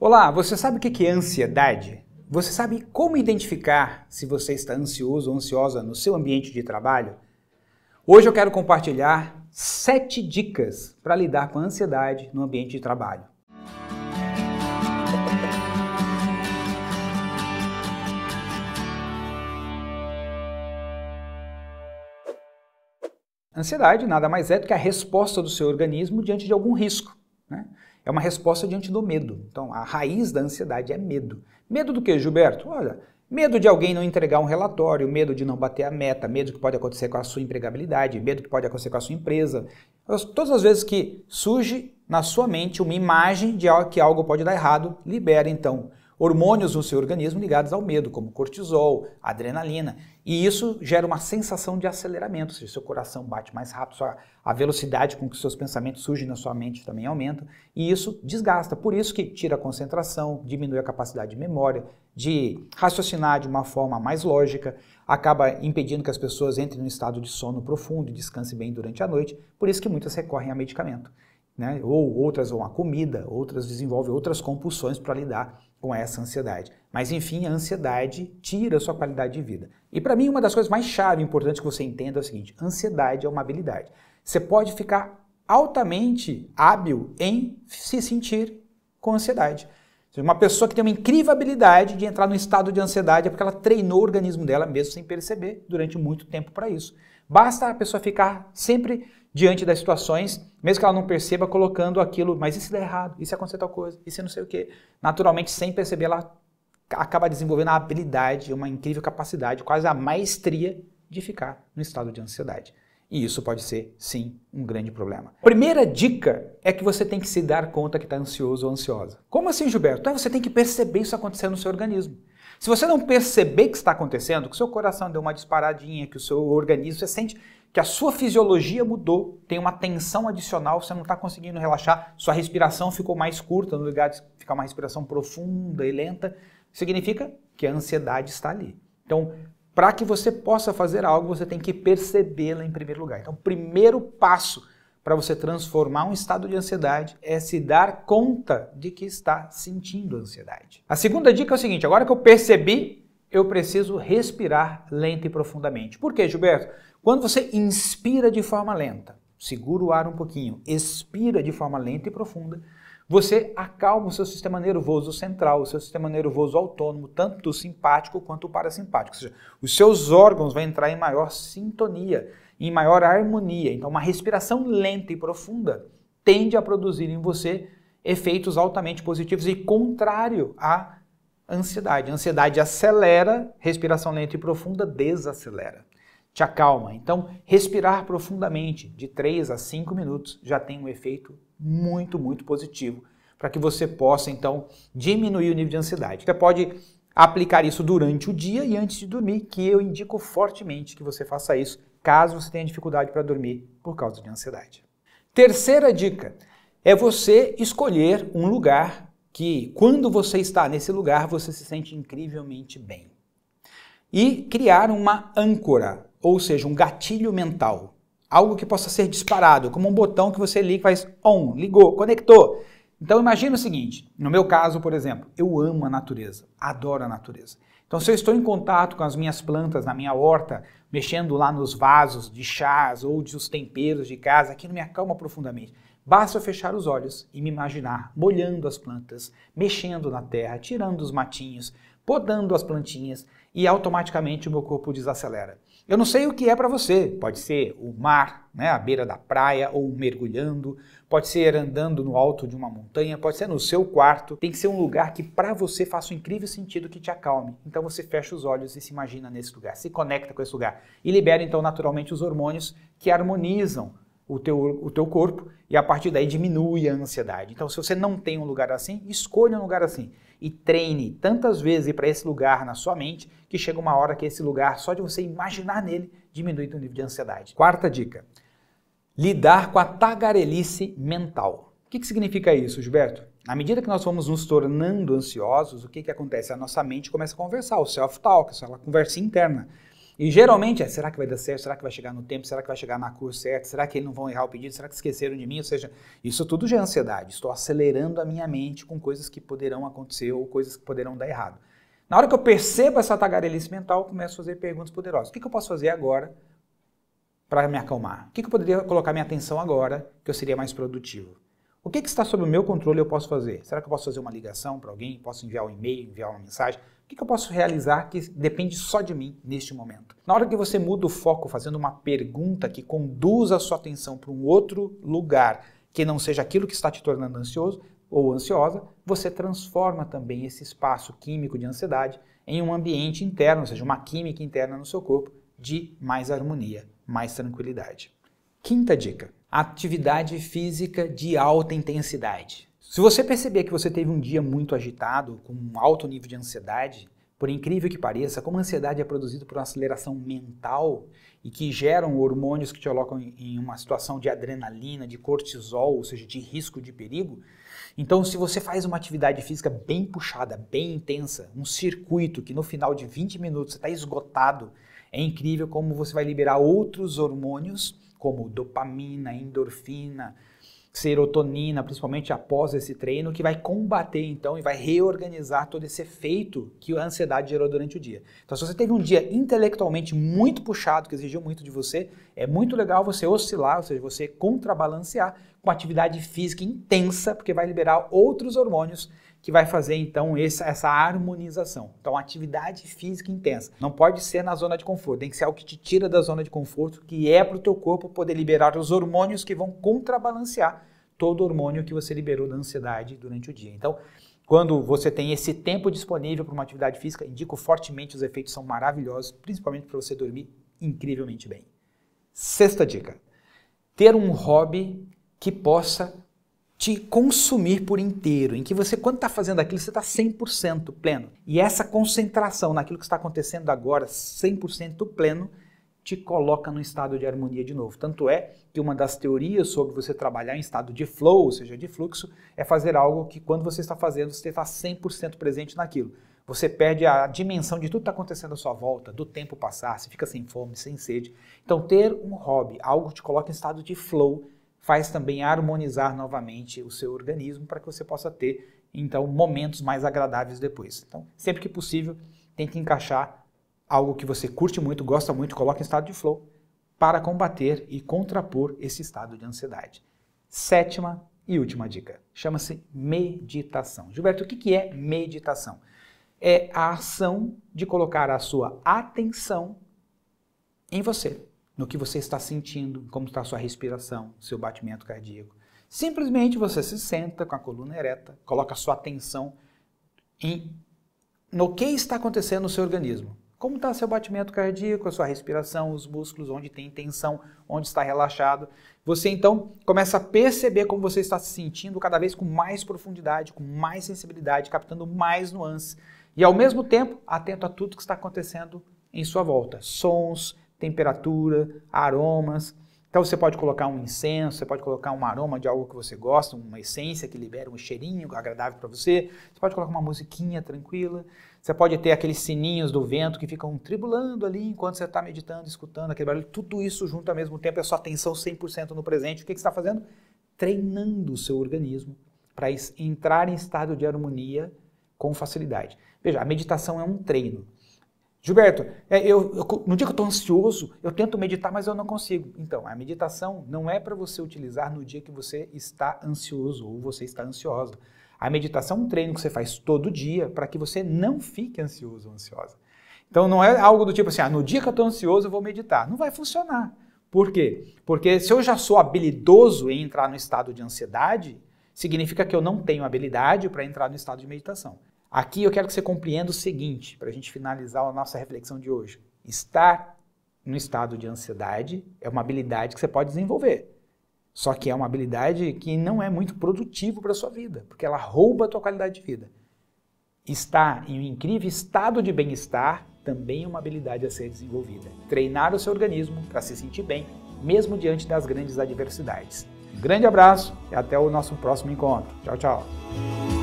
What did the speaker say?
Olá, você sabe o que é ansiedade? Você sabe como identificar se você está ansioso ou ansiosa no seu ambiente de trabalho? Hoje eu quero compartilhar sete dicas para lidar com a ansiedade no ambiente de trabalho. Ansiedade nada mais é do que a resposta do seu organismo diante de algum risco. Né? É uma resposta diante do medo. Então, a raiz da ansiedade é medo. Medo do que, Gilberto? Olha, medo de alguém não entregar um relatório, medo de não bater a meta, medo que pode acontecer com a sua empregabilidade, medo que pode acontecer com a sua empresa. Todas as vezes que surge na sua mente uma imagem de que algo pode dar errado, libera então hormônios no seu organismo ligados ao medo, como cortisol, adrenalina, e isso gera uma sensação de aceleramento, ou seja, seu coração bate mais rápido, sua, a velocidade com que seus pensamentos surgem na sua mente também aumenta, e isso desgasta, por isso que tira a concentração, diminui a capacidade de memória, de raciocinar de uma forma mais lógica, acaba impedindo que as pessoas entrem num estado de sono profundo, e descansem bem durante a noite, por isso que muitas recorrem a medicamento né? ou outras vão à comida, outras desenvolvem outras compulsões para lidar com essa ansiedade. Mas enfim, a ansiedade tira a sua qualidade de vida. E para mim, uma das coisas mais chave importante que você entenda é o seguinte: ansiedade é uma habilidade. Você pode ficar altamente hábil em se sentir com ansiedade. Uma pessoa que tem uma incrível habilidade de entrar no estado de ansiedade é porque ela treinou o organismo dela, mesmo sem perceber, durante muito tempo para isso. Basta a pessoa ficar sempre diante das situações, mesmo que ela não perceba, colocando aquilo, mas isso se der errado? isso aconteceu acontecer tal coisa? isso não sei o quê? Naturalmente, sem perceber, ela acaba desenvolvendo a habilidade, uma incrível capacidade, quase a maestria de ficar no estado de ansiedade. E isso pode ser, sim, um grande problema. Primeira dica é que você tem que se dar conta que está ansioso ou ansiosa. Como assim, Gilberto? Então você tem que perceber isso acontecendo no seu organismo. Se você não perceber que está acontecendo, que o seu coração deu uma disparadinha, que o seu organismo, você sente, que a sua fisiologia mudou, tem uma tensão adicional, você não está conseguindo relaxar, sua respiração ficou mais curta, no lugar de ficar uma respiração profunda e lenta, significa que a ansiedade está ali. Então, para que você possa fazer algo, você tem que percebê-la em primeiro lugar. Então, o primeiro passo para você transformar um estado de ansiedade é se dar conta de que está sentindo ansiedade. A segunda dica é o seguinte: agora que eu percebi, eu preciso respirar lento e profundamente. Por quê, Gilberto? Quando você inspira de forma lenta, segura o ar um pouquinho, expira de forma lenta e profunda, você acalma o seu sistema nervoso central, o seu sistema nervoso autônomo, tanto o simpático quanto o parasimpático. Ou seja, os seus órgãos vão entrar em maior sintonia, em maior harmonia. Então, uma respiração lenta e profunda tende a produzir em você efeitos altamente positivos e contrário à ansiedade. A ansiedade acelera, respiração lenta e profunda desacelera te acalma. Então, respirar profundamente de 3 a 5 minutos já tem um efeito muito, muito positivo para que você possa então diminuir o nível de ansiedade. Você pode aplicar isso durante o dia e antes de dormir, que eu indico fortemente que você faça isso, caso você tenha dificuldade para dormir por causa de ansiedade. Terceira dica é você escolher um lugar que, quando você está nesse lugar, você se sente incrivelmente bem. E criar uma âncora ou seja, um gatilho mental, algo que possa ser disparado, como um botão que você liga e faz on, ligou, conectou. Então imagine o seguinte, no meu caso, por exemplo, eu amo a natureza, adoro a natureza. Então se eu estou em contato com as minhas plantas na minha horta, mexendo lá nos vasos de chás ou os temperos de casa, aquilo me acalma profundamente. Basta fechar os olhos e me imaginar molhando as plantas, mexendo na terra, tirando os matinhos, podando as plantinhas e automaticamente o meu corpo desacelera. Eu não sei o que é para você, pode ser o mar, né, à beira da praia ou mergulhando, pode ser andando no alto de uma montanha, pode ser no seu quarto, tem que ser um lugar que para você faça um incrível sentido que te acalme. Então você fecha os olhos e se imagina nesse lugar, se conecta com esse lugar e libera então naturalmente os hormônios que harmonizam o teu, o teu corpo e a partir daí diminui a ansiedade. Então, se você não tem um lugar assim, escolha um lugar assim e treine tantas vezes para esse lugar na sua mente que chega uma hora que esse lugar, só de você imaginar nele, diminui o nível de ansiedade. Quarta dica: lidar com a tagarelice mental. O que, que significa isso, Gilberto? Na medida que nós vamos nos tornando ansiosos, o que, que acontece? A nossa mente começa a conversar, o self-talk, aquela conversa interna. E geralmente é, será que vai dar certo? Será que vai chegar no tempo? Será que vai chegar na cor certa? Será que eles não vão errar o pedido? Será que esqueceram de mim? Ou seja, isso tudo já é ansiedade. Estou acelerando a minha mente com coisas que poderão acontecer ou coisas que poderão dar errado. Na hora que eu percebo essa tagarelice mental, eu começo a fazer perguntas poderosas. O que, eu posso fazer agora para me acalmar? O que, eu poderia colocar minha atenção agora que eu seria mais produtivo? O que, que está sob o meu controle eu posso fazer? Será que eu posso fazer uma ligação para alguém? Posso enviar um e-mail, enviar uma mensagem? O que, que eu posso realizar que depende só de mim neste momento? Na hora que você muda o foco fazendo uma pergunta que conduza a sua atenção para um outro lugar, que não seja aquilo que está te tornando ansioso ou ansiosa, você transforma também esse espaço químico de ansiedade em um ambiente interno, ou seja, uma química interna no seu corpo de mais harmonia, mais tranquilidade. Quinta dica: atividade física de alta intensidade. Se você perceber que você teve um dia muito agitado, com um alto nível de ansiedade, por incrível que pareça, como a ansiedade é produzida por uma aceleração mental e que geram hormônios que te colocam em uma situação de adrenalina, de cortisol, ou seja, de risco de perigo. Então, se você faz uma atividade física bem puxada, bem intensa, um circuito que no final de 20 minutos você está esgotado, é incrível como você vai liberar outros hormônios como dopamina, endorfina, serotonina, principalmente após esse treino, que vai combater então e vai reorganizar todo esse efeito que a ansiedade gerou durante o dia. Então, se você teve um dia intelectualmente muito puxado, que exigiu muito de você, é muito legal você oscilar, ou seja, você contrabalancear uma atividade física intensa, porque vai liberar outros hormônios que vai fazer então essa harmonização. Então, atividade física intensa. Não pode ser na zona de conforto, tem que ser algo que te tira da zona de conforto, que é para o teu corpo poder liberar os hormônios que vão contrabalancear todo hormônio que você liberou da ansiedade durante o dia. Então, quando você tem esse tempo disponível para uma atividade física, indico fortemente, os efeitos são maravilhosos, principalmente para você dormir incrivelmente bem. Sexta dica: ter um hobby que possa te consumir por inteiro, em que você, quando está fazendo aquilo, você está 100% pleno. E essa concentração naquilo que está acontecendo agora, 100% pleno, te coloca no estado de harmonia de novo. Tanto é que uma das teorias sobre você trabalhar em estado de flow, ou seja, de fluxo, é fazer algo que quando você está fazendo, você está 100% presente naquilo. Você perde a dimensão de tudo que está acontecendo à sua volta, do tempo passar, você fica sem fome, sem sede. Então, ter um hobby, algo que te coloca em estado de flow, faz também harmonizar novamente o seu organismo para que você possa ter, então, momentos mais agradáveis depois. Então, sempre que possível, tem que encaixar algo que você curte muito, gosta muito, coloca em estado de flow para combater e contrapor esse estado de ansiedade. Sétima e última dica, chama-se meditação. Gilberto, o que é meditação? É a ação de colocar a sua atenção em você no que você está sentindo, como está a sua respiração, seu batimento cardíaco. Simplesmente você se senta com a coluna ereta, coloca a sua atenção em, no que está acontecendo no seu organismo. Como está seu batimento cardíaco, a sua respiração, os músculos, onde tem tensão, onde está relaxado. Você então começa a perceber como você está se sentindo cada vez com mais profundidade, com mais sensibilidade, captando mais nuances. E ao mesmo tempo, atento a tudo que está acontecendo em sua volta. Sons, temperatura, aromas. Então você pode colocar um incenso, você pode colocar um aroma de algo que você gosta, uma essência que libera um cheirinho agradável para você. Você pode colocar uma musiquinha tranquila. Você pode ter aqueles sininhos do vento que ficam tribulando ali enquanto você está meditando, escutando aquele barulho. Tudo isso junto ao mesmo tempo é sua atenção 100% no presente. O que, que você está fazendo? Treinando o seu organismo para entrar em estado de harmonia com facilidade. Veja, a meditação é um treino. Gilberto, é, eu, eu, no dia que eu estou ansioso, eu tento meditar, mas eu não consigo. Então, a meditação não é para você utilizar no dia que você está ansioso ou você está ansiosa. A meditação é um treino que você faz todo dia para que você não fique ansioso ou ansiosa. Então, não é algo do tipo assim, ah, no dia que eu estou ansioso, eu vou meditar. Não vai funcionar. Por quê? Porque se eu já sou habilidoso em entrar no estado de ansiedade, significa que eu não tenho habilidade para entrar no estado de meditação. Aqui eu quero que você compreenda o seguinte, para a gente finalizar a nossa reflexão de hoje. Estar no estado de ansiedade é uma habilidade que você pode desenvolver. Só que é uma habilidade que não é muito produtiva para a sua vida, porque ela rouba a tua qualidade de vida. Estar em um incrível estado de bem-estar também é uma habilidade a ser desenvolvida. Treinar o seu organismo para se sentir bem, mesmo diante das grandes adversidades. Um grande abraço e até o nosso próximo encontro. Tchau, tchau.